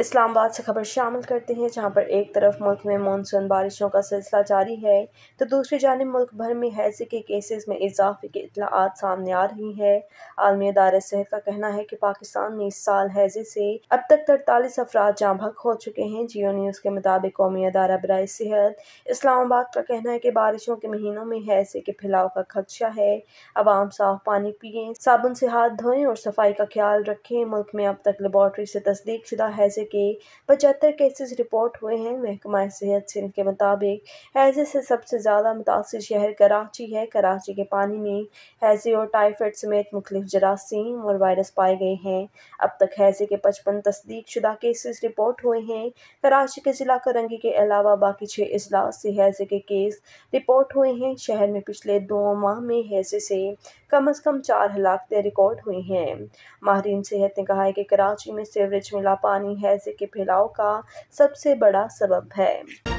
इस्लामाबाद से खबर शामिल करते हैं जहां पर एक तरफ मुल्क में मानसून बारिशों का सिलसिला जारी है तो दूसरी जानब मुल्क भर में हैजे के केसेस में इजाफे की इतलात सामने आ रही है आलमी अदार सेहत का कहना है कि पाकिस्तान में इस साल हैजे से अब तक तरतालीस अफराद जहाँ भक हो चुके हैं जियो न्यूज़ के मुताबिक कौमी अदारा बरए सेहत इस्लामाबाद का कहना है कि बारिशों के महीनों में हैजे के फैलाव का खदशा है आवाम साफ पानी पिए साबुन से हाथ धोएं और सफाई का ख्याल रखें मुल्क में अब तक लेबॉर्ट्री से तस्दीक शुदा हैजे के पचहत्तर केसेस रिपोर्ट हुए हैं महकमा सेहत सिंध के मुताबिक हैजे से सबसे ज़्यादा मुतासर शहर कराची है कराची के पानी में हैजे और टाइफाइड समेत मुख्तफ जरासीम और वायरस पाए गए हैं अब तक हैजे के पचपन तस्दीक शुदा केसेस रिपोर्ट हुए हैं कराची के ज़िला करंगी के अलावा बाकी छः अजला से हैजे के केस रिपोर्ट हुए हैं शहर में पिछले दो माह में हैजे से कम अज़ कम चार हलाकतें रिकॉर्ड हुई हैं माहरीन सेहत ने कहा है कि कराची में सीवरेज मिला पानी हैजे के फैलाव का सबसे बड़ा सबब है